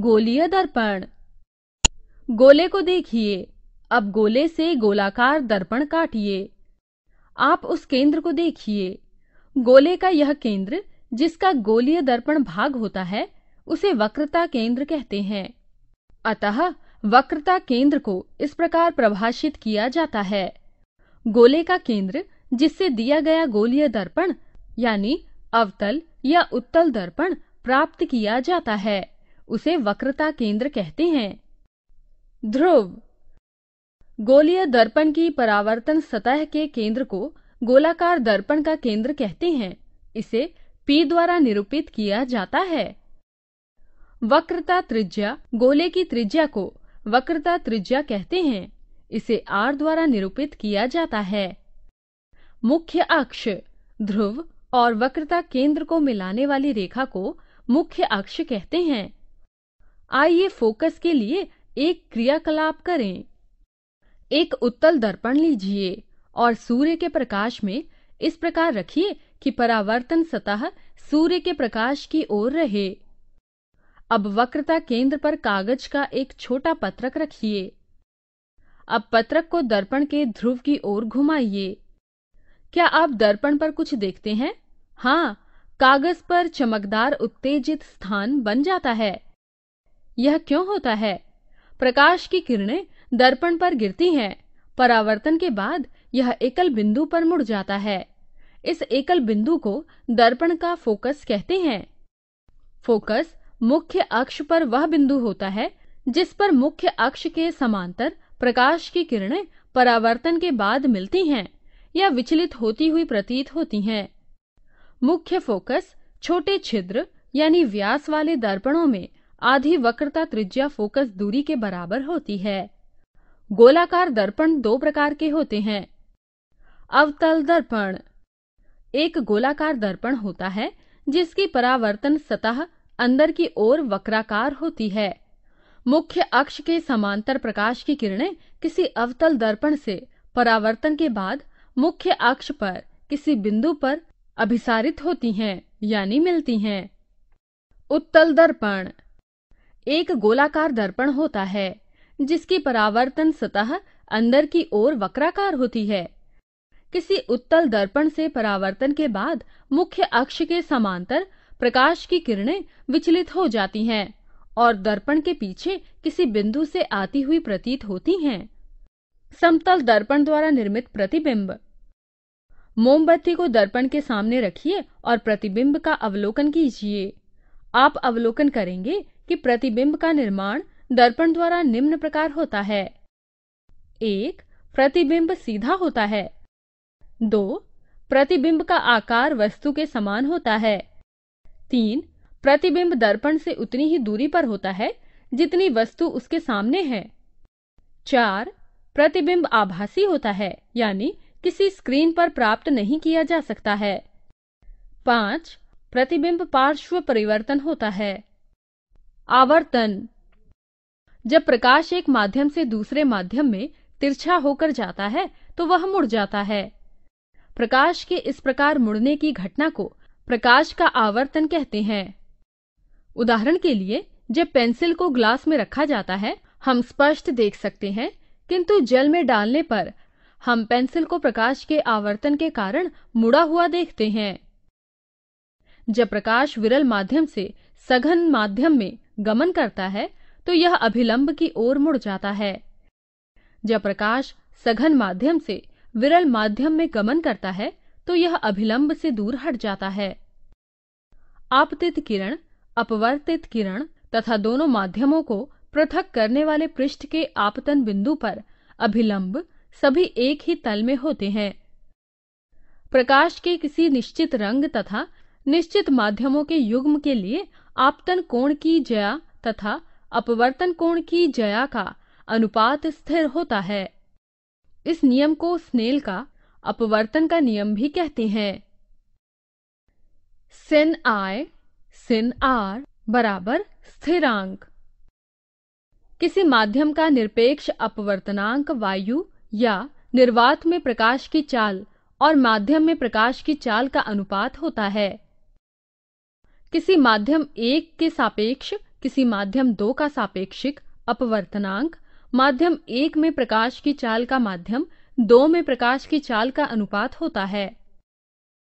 गोलीय दर्पण गोले को देखिए अब गोले से गोलाकार दर्पण काटिए आप उस केंद्र को देखिए गोले का यह केंद्र जिसका गोलीय दर्पण भाग होता है उसे वक्रता केंद्र कहते हैं अतः वक्रता केंद्र को इस प्रकार प्रभाषित किया जाता है गोले का केंद्र जिससे दिया गया गोलीय दर्पण यानी अवतल या उत्तल दर्पण प्राप्त किया जाता है उसे वक्रता केंद्र कहते हैं ध्रुव गोलीय दर्पण की परावर्तन सतह के केंद्र को गोलाकार दर्पण का केंद्र कहते हैं इसे पी द्वारा निरूपित किया जाता है वक्रता त्रिज्या गोले की त्रिज्या को वक्रता त्रिज्या कहते हैं इसे आर द्वारा निरूपित किया जाता है मुख्य अक्ष ध्रुव और वक्रता केंद्र को मिलाने वाली रेखा को मुख्य अक्ष कहते हैं आइए फोकस के लिए एक क्रियाकलाप करें एक उत्तल दर्पण लीजिए और सूर्य के प्रकाश में इस प्रकार रखिए कि परावर्तन सतह सूर्य के प्रकाश की ओर रहे अब वक्रता केंद्र पर कागज का एक छोटा पत्रक रखिए अब पत्रक को दर्पण के ध्रुव की ओर घुमाइए क्या आप दर्पण पर कुछ देखते हैं हाँ कागज पर चमकदार उत्तेजित स्थान बन जाता है यह क्यों होता है प्रकाश की किरणें दर्पण पर गिरती हैं परावर्तन के बाद यह एकल बिंदु पर मुड़ जाता है इस एकल बिंदु को दर्पण का फोकस कहते हैं फोकस मुख्य अक्ष पर वह बिंदु होता है जिस पर मुख्य अक्ष के समांतर प्रकाश की किरणें परावर्तन के बाद मिलती हैं या विचलित होती हुई प्रतीत होती हैं मुख्य फोकस छोटे छिद्र यानी व्यास वाले दर्पणों में आधी वक्रता त्रिज्या फोकस दूरी के बराबर होती है गोलाकार दर्पण दो प्रकार के होते हैं अवतल दर्पण एक गोलाकार दर्पण होता है जिसकी परावर्तन सतह अंदर की ओर वक्राकार होती है मुख्य अक्ष के समांतर प्रकाश की किरणें किसी अवतल दर्पण से परावर्तन के बाद मुख्य अक्ष पर किसी बिंदु पर अभिसारित होती हैं यानी मिलती हैं उत्तल दर्पण एक गोलाकार दर्पण होता है जिसकी परावर्तन सतह अंदर की ओर वक्राकार होती है किसी उत्तल दर्पण से परावर्तन के बाद मुख्य अक्ष के समांतर प्रकाश की किरणें विचलित हो जाती हैं और दर्पण के पीछे किसी बिंदु से आती हुई प्रतीत होती हैं। समतल दर्पण द्वारा निर्मित प्रतिबिंब मोमबत्ती को दर्पण के सामने रखिए और प्रतिबिंब का अवलोकन कीजिए आप अवलोकन करेंगे कि प्रतिबिंब का निर्माण दर्पण द्वारा निम्न प्रकार होता है एक प्रतिबिंब सीधा होता है दो प्रतिबिंब का आकार वस्तु के समान होता है तीन प्रतिबिंब दर्पण से उतनी ही दूरी पर होता है जितनी वस्तु उसके सामने है चार प्रतिबिंब आभासी होता है यानी किसी स्क्रीन पर प्राप्त नहीं किया जा सकता है पांच प्रतिबिंब पार्श्व परिवर्तन होता है आवर्तन जब प्रकाश एक माध्यम से दूसरे माध्यम में तिरछा होकर जाता है तो वह मुड़ जाता है प्रकाश के इस प्रकार मुड़ने की घटना को प्रकाश का आवर्तन कहते हैं उदाहरण के लिए जब पेंसिल को ग्लास में रखा जाता है हम स्पष्ट देख सकते हैं किंतु जल में डालने पर हम पेंसिल को प्रकाश के आवर्तन के कारण मुड़ा हुआ देखते हैं जब प्रकाश विरल माध्यम से सघन माध्यम में गमन करता है तो यह अभिलंब की ओर मुड़ जाता है जब प्रकाश सघन माध्यम से विरल माध्यम में गमन करता है तो यह अभिलंब से दूर हट जाता है आपतित किरण अपवर्तित किरण तथा दोनों माध्यमों को पृथक करने वाले पृष्ठ के आपतन बिंदु पर अभिलंब सभी एक ही तल में होते हैं प्रकाश के किसी निश्चित रंग तथा निश्चित माध्यमों के युग्म के लिए आपतन कोण की जया तथा अपवर्तन कोण की जया का अनुपात स्थिर होता है इस नियम को स्नेल का अपवर्तन का नियम भी कहते हैं सिन आय सिन आर बराबर स्थिरांक किसी माध्यम का निरपेक्ष अपवर्तनांक वायु या निर्वात में प्रकाश की चाल और माध्यम में प्रकाश की चाल का अनुपात होता है किसी माध्यम एक के सापेक्ष किसी माध्यम दो का सापेक्षिक अपवर्तनांक माध्यम एक में प्रकाश की चाल का माध्यम दो में प्रकाश की चाल का अनुपात होता है